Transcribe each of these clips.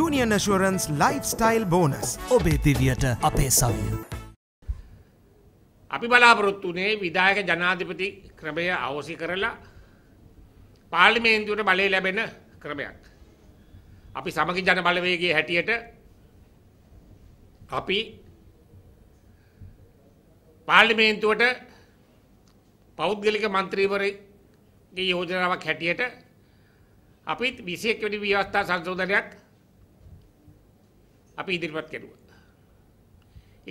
Union ශුවරන්ස් lifestyle bonus ඔබේ දිවියට අපේ සවිය. අපි බලාපොරොත්තුනේ විදායක ජනාධිපති ක්‍රමය අවසි කරලා පාලිමේන්තුවට බලය ලැබෙන ක්‍රමයක්. අපි සමගි ජන බලවේගේ හැටියට අපි පාලිමේන්තුවට පෞද්ගලික මන්ත්‍රීවරගේ යෝජනාවක් හැටියට අපිත් විසෙක් වැඩි ව්‍යවස්ථා සංශෝධනයක් අපි ඉදිරිපත් කෙරුවා.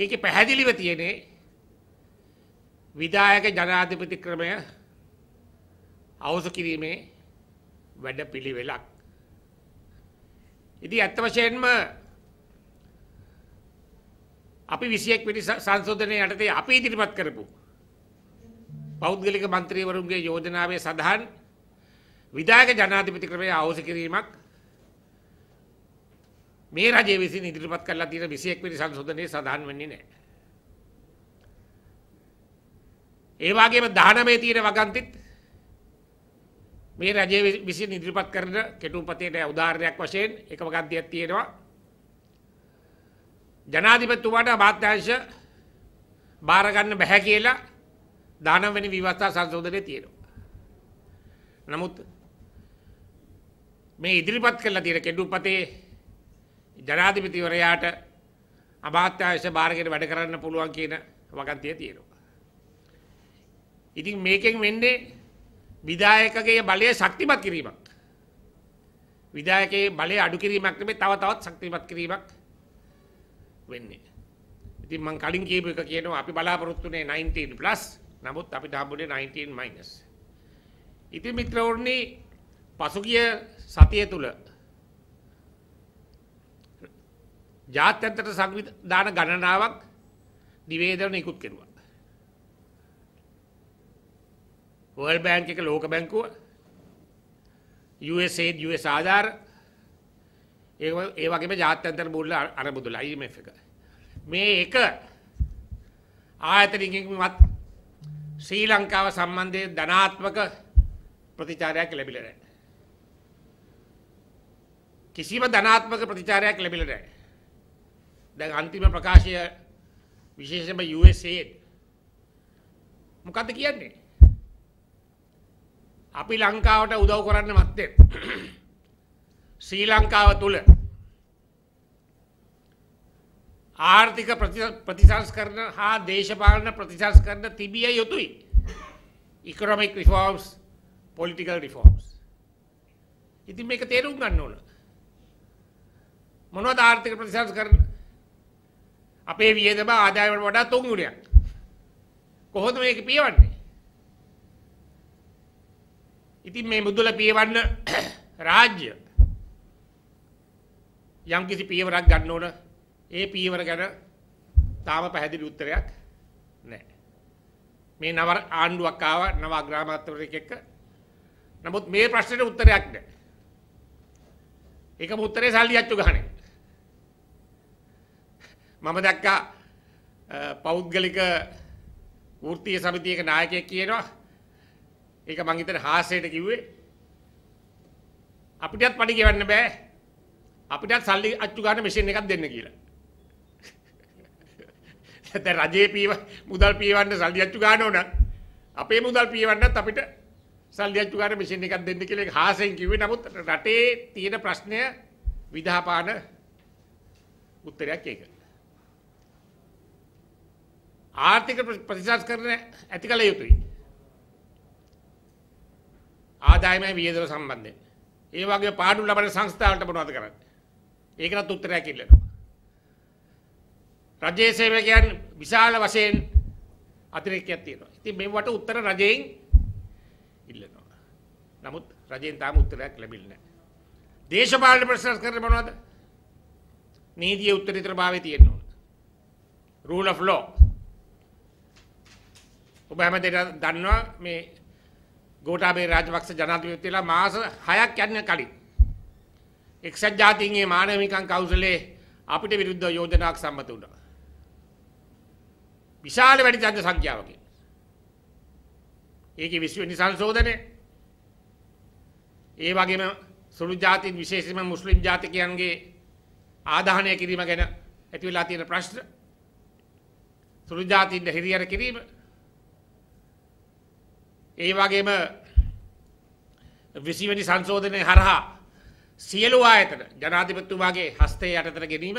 ඒක පැහැදිලිව තියනේ විදායක ජනාධිපති ක්‍රමය අවස කිරීමේ වැඩ පිළිවෙලක්. ඉති ඇත්ත වශයෙන්ම අපි විසියෙක් පිටි සංශෝධනය යටතේ අපි ඉදිරිපත් කරපු. පෞද්ගලික මන්ත්‍රීවරුන්ගේ යෝජනාවේ සඳහන් විදායක ජනාධිපති ක්‍රමය අවස කිරීමක් මේ රජය විසින් ඉදිරිපත් කරලා තියෙන 21 වෙනි සංශෝධනයේ සඳහන් වෙන්නේ නැහැ. ඒ වගේම 19 තියෙන වගන්තිත් මේ රජය විසින් ඉදිරිපත් කරන කෙටුම්පතේට උදාහරණයක් වශයෙන් එක වගන්තියක් තියෙනවා. ජනාධිපතිතුමාට අමාත්‍යාංශ බාර ගන්න බෑ කියලා 19 වෙනි විවස්ථා සංශෝධනයේ තියෙනවා. නමුත් මේ ඉදිරිපත් කරලා තියෙන කෙටුම්පතේ ජනාධිපතිවරයාට අමාත්‍යංශ භාරගෙන වැඩ කරන්න පුළුවන් කියන වගන්තිය තියෙනවා. ඉතින් මේකෙන් වෙන්නේ විධායකගේ බලය ශක්තිමත් කිරීමක්. විධායකයේ බලය අඩු කිරීමක් නෙමෙයි තව තවත් ශක්තිමත් කිරීමක් වෙන්නේ. ඉතින් මං කලින් කියපු එක කියනවා අපි බලාපොරොත්තුනේ 19 plus නමුත් අපිට හම්බුනේ 19 minus. ඉතින් මිත්‍රවරුනි පසුගිය සතිය තුල ජාත්‍යන්තර සංවිධාන ගණනාවක් නිවේදන ඉකුත් කෙරුවා. වර්ල් බෑන්ක එක ලෝක බැංකුව USAID US ආධාර ඒ ඒ වගේම ජාත්‍යන්තර මූල්‍ය අරමුදල IMF එක. මේ එක ආයතනකින්වත් ශ්‍රී ලංකාව සම්බන්ධයෙන් ධනාත්මක ප්‍රතිචාරයක් ලැබිලා නැහැ. කිසිම ධනාත්මක ප්‍රතිචාරයක් ලැබිලා නැහැ. දැන් අන්තිම ප්‍රකාශය විශේෂම USA මොකක්ද කියන්නේ අපි ලංකාවට උදව් කරන්න මත්තේ ශ්‍රී ලංකාව තුළ ආර්ථික ප්‍රතිසංස්කරණ හා දේශපාලන ප්‍රතිසංස්කරණ තිබිය යුතුයි ඉකොනොමික් රිෆෝම්ස් පොලිටිකල් රිෆෝම්ස් ඉතින් මේක තේරුම් ගන්න ඕන මොනවද ආර්ථික ප්‍රතිසංස්කරණ අපේ වියදම ආදායමට වඩා තුන් ගුණයක්. කොහොමද මේක පියවන්නේ? ඉතින් මේ මුදල පියවන්න රාජ්‍ය යම්කිසි පියවරක් ගන්න ඕන. ඒ පියවර ගැන තාම පැහැදිලි උත්තරයක් නැහැ. මේ නව ආණ්ඩුවක් ආව නව අග්‍රාමාත්‍යවරයෙක් එක්ක. නමුත් මේ ප්‍රශ්නෙට උත්තරයක් නැහැ. ඒකම උත්තරේ සල්ලි අච්චු ගහන්නේ. මම දැක්කා පෞද්ගලික වෘත්තීය සමිතියක නායකයෙක් කියනවා ඒක මං හිතන හාස්‍යයට කිව්වේ අපිටත් පඩි ගෙවන්න බෑ අපිටත් සල්ලි අච්චු ගන්න මැෂින් එකක් දෙන්න කියලා. දැන් රජේ පීව මුදල් පීවන්න සල්ලි අච්චු ගන්න ඕන අපේ මුදල් පීවන්නත් අපිට සල්ලි අච්චු ගන්න මැෂින් එකක් දෙන්න කියලා ඒක හාසෙන් කිව්වේ. නමුත් රටේ තියෙන ප්‍රශ්නය විදහාපාන උත්තරයක් ඒක. ආර්ථික ප්‍රතිසංස්කරණ ඇති කළ යුතුයි. ආදායමයි වියදම සම්බන්ධයෙන්. ඒ වගේ පාඩු ලබන සංස්ථාවලට මොනවද කරන්නේ? ඒකටත් උත්තරයක් ඉල්ලනවා. රජයේ සේවකයන් විශාල වශයෙන් අතිරේකයක් තියෙනවා. ඉතින් මේවට උත්තර රජයෙන් ඉල්ලනවා. නමුත් රජයෙන් තාම උත්තරයක් ලැබිලා නැහැ. දේශපාලන ප්‍රතිසංස්කරණ මොනවද? නීතියේ උත්තරීතරභාවය තියෙනවා. rule of law ඔබ හැම දෙට දන්නවා මේ ගෝටාබේ රාජපක්ෂ ජනාධිපතිලා මාස 6ක් යන්න කලින් එක්සත් ජාතීන්ගේ මානව හිමිකම් කවුන්සිලේ අපිට විරුද්ධ යෝජනාවක් සම්මත වුණා. විශාල වැඩි ජන සංඛ්‍යාවකින්. ඒකේ විශ්ව සංශෝධනය ඒ වගේම සුළු ජාතීන් විශේෂයෙන්ම මුස්ලිම් ජාතිකයන්ගේ ආදාහනය කිරීම ගැන ඇති වෙලා තියෙන ප්‍රශ්න සුළු ජාතීන් හිරියර කිරීම ඒ වගේම විසිවැනි සංශෝධනය හරහා සියලු ආයතන ජනාධිපතිතුමාගේ හස්තේ යටතට ගැනීම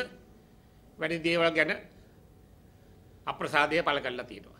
වැනි දේවල් ගැන අප්‍රසාදය පළ කරලා තියෙනවා.